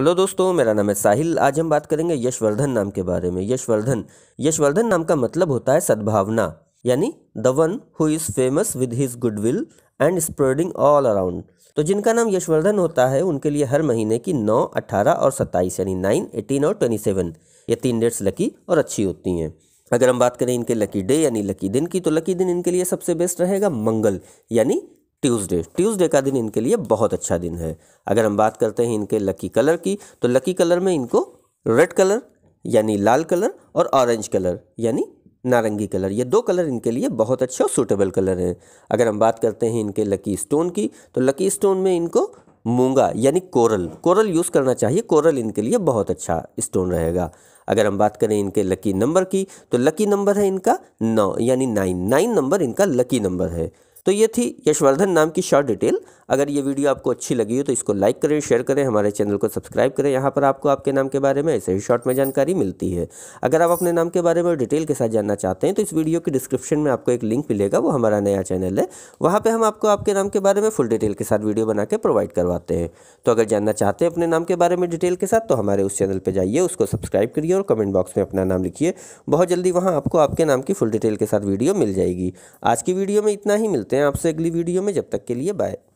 hello दोस्तों मेरा नाम है साहिल आज हम बात करेंगे यशवर्धन नाम के बारे में यशवर्धन यशवर्धन नाम का मतलब होता है सद्भावना यानी the one who is famous with his goodwill and spreading all around तो जिनका नाम यशवर्धन होता है उनके लिए हर महीने की नौ अट्ठारह और सत्ताईस यानी नाइन एटीन और ट्वेंटी सेवन ये तीन डेट्स लकी और अच्छी होती हैं अगर हम बात करें इनके लकी डे यानी लकी दिन की तो लकी दिन इनके लिए सबसे बेस्ट रहेगा मंगल यानी ट्यूसडे ट्यूसडे का दिन इनके लिए बहुत अच्छा दिन है अगर हम बात करते हैं इनके लकी कलर की तो लकी कलर में इनको रेड कलर यानी लाल कलर और ऑरेंज कलर यानी नारंगी कलर ये दो कलर इनके लिए बहुत अच्छे और सूटेबल कलर हैं अगर हम बात करते हैं इनके लकी स्टोन की तो लकी स्टोन में इनको मूंगा यानी कोरल कोरल यूज़ करना चाहिए कोरल इनके लिए बहुत अच्छा स्टोन रहेगा अगर हम बात करें इनके लकी नंबर की तो लकी नंबर है इनका नौ यानी नाइन नाइन नंबर इनका लकी नंबर है तो ये थी यशवर्धन नाम की शॉर्ट डिटेल अगर ये वीडियो आपको अच्छी लगी हो तो इसको लाइक करें शेयर करें हमारे चैनल को सब्सक्राइब करें यहाँ पर आपको आपके नाम के बारे में ऐसे ही शॉर्ट में जानकारी मिलती है अगर आप अपने नाम के बारे में डिटेल के साथ जानना चाहते हैं तो इस वीडियो के डिस्क्रिप्शन में आपको एक लिंक मिलेगा वो हमारा नया चैनल है वहाँ पर हम आपको आपके नाम के बारे में फुल डिटेल के साथ वीडियो बना प्रोवाइड करवाते हैं तो अगर जानना चाहते हैं अपने नाम के बारे में डिटेल के साथ तो हमारे उस चैनल पर जाइए उसको सब्सक्राइब करिए और कमेंट बॉक्स में अपना नाम लिखिए बहुत जल्दी वहाँ आपको आपके नाम की फुल डिटेल के साथ वीडियो मिल जाएगी आज की वीडियो में इतना ही मिलता मिलते हैं आपसे अगली वीडियो में जब तक के लिए बाय